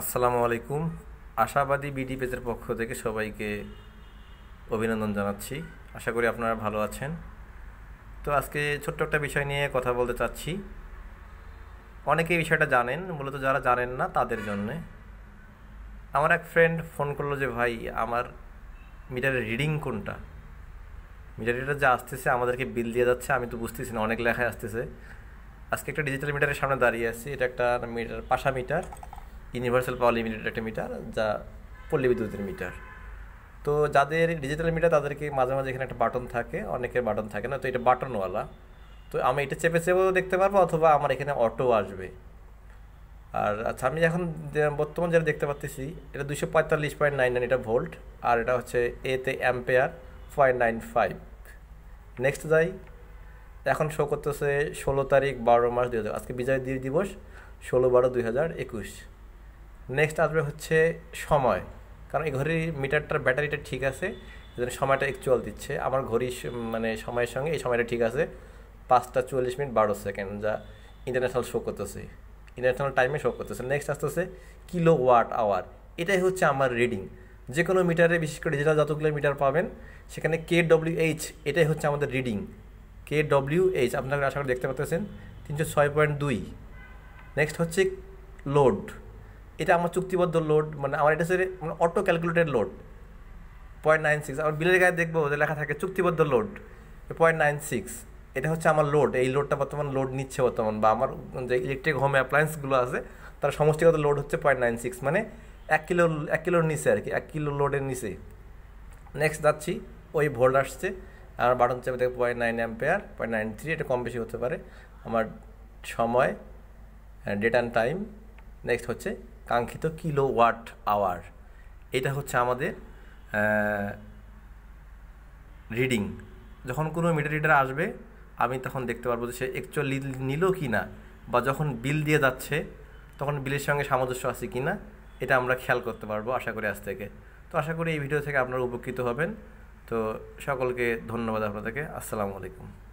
আসসালামু আলাইকুম আশাবাদী বিডি পেজের পক্ষ থেকে সবাইকে অভিনন্দন জানাচ্ছি আশা করি আপনারা ভালো আছেন তো আজকে ছোট্ট একটা বিষয় নিয়ে কথা বলতে চাচ্ছি অনেকেই বিষয়টা জানেন মূলত যারা জানেন না তাদের জন্যে আমার এক ফ্রেন্ড ফোন করলো যে ভাই আমার মিটারের রিডিং কোনটা মিটার রিডার যা আসতেছে আমাদেরকে বিল দিয়ে যাচ্ছে আমি তো বুঝতেছি না অনেক লেখায় আসতেছে আজকে একটা ডিজিটাল মিটারের সামনে দাঁড়িয়ে আছি এটা একটা মিটার পাশা মিটার ইউনিভার্সাল পাওয়ার লিমিটেড একটা মিটার যা পল্লী বিদ্যুতের মিটার তো যাদের ডিজিটাল মিটার তাদেরকে মাঝে মাঝে এখানে একটা বাটন থাকে অনেকের বাটন থাকে না তো এটা বাটনওয়ালা তো আমি এটা চেপে চেপেও দেখতে পারবো অথবা আমার এখানে অটো আসবে আর আচ্ছা আমি এখন বর্তমান যেটা দেখতে পাচ্ছি এটা দুশো পঁয়তাল্লিশ পয়েন্ট নাইন নাইন এটা ভোল্ট আর এটা হচ্ছে এতে ampere point nine five next যাই এখন শো করতেছে ষোলো তারিখ বারো মাস দু হাজার আজকে বিজয় দিবস ষোলো বারো দুই হাজার একুশ নেক্সট আসবে হচ্ছে সময় কারণ এই ঘড়ির মিটারটার ব্যাটারিটা ঠিক আছে সময়টা একচুয়াল দিচ্ছে আমার ঘড়ির মানে সময়ের সঙ্গে এই সময়টা ঠিক আছে পাঁচটা চল্লিশ মিনিট বারো সেকেন্ড যা ইন্টারন্যাশনাল শো করতেছে ইন্টারন্যাশনাল টাইমে শো করতেছে নেক্সট আসতেছে কিলো ওয়াট আওয়ার এটাই হচ্ছে আমার রিডিং যে কোনো মিটারে বিশেষ করে ডিজিটাল যতগুলো মিটার পাবেন সেখানে কে ডব্লিউ এইচ এটাই হচ্ছে আমাদের রিডিং কে ডব্লিউ এইচ আপনারা আশা করে দেখতে পাচ্ছেন তিনশো ছয় পয়েন্ট দুই নেক্সট হচ্ছে লোড এটা আমার চুক্তিবদ্ধ লোড মানে আমার এটা হচ্ছে মানে auto calculated load point nine six আমার বিলের গায়ে দেখবো যে লেখা থাকে চুক্তিবদ্ধ লোড পয়েন্ট নাইন সিক্স এটা হচ্ছে আমার লোড এই লোডটা বর্তমান লোড নিচ্ছে বর্তমান বা আমার যে ইলেকট্রিক হোম অ্যাপ্লায়েন্সগুলো আছে তার সমষ্টিগত লোড হচ্ছে পয়েন্ট নাইন সিক্স মানে এক কিলো এক কিলোর নিচে আর কি এক কিলো লোডের নিচে নেক্সট যাচ্ছি ওই ভোল্ট আসছে আমার বাটন চাপে থেকে point nine ampere point nine three এটা কম বেশি হতে পারে আমার সময় ডেট অ্যান্ড টাইম নেক্সট হচ্ছে কাঙ্ক্ষিত কিলো ওয়াট আওয়ার এটা হচ্ছে আমাদের রিডিং যখন কোনো মিটার রিডার আসবে আমি তখন দেখতে পারবো যে সে একচুয়ালি নিল কি না বা যখন বিল দিয়ে যাচ্ছে তখন বিলের সঙ্গে সামঞ্জস্য আছে কি না এটা আমরা খেয়াল করতে পারবো আশা করি আজ থেকে তো আশা করি এই ভিডিও থেকে আপনারা উপকৃত হবেন তো সকলকে ধন্যবাদ আপনাদেরকে আসসালামু আলাইকুম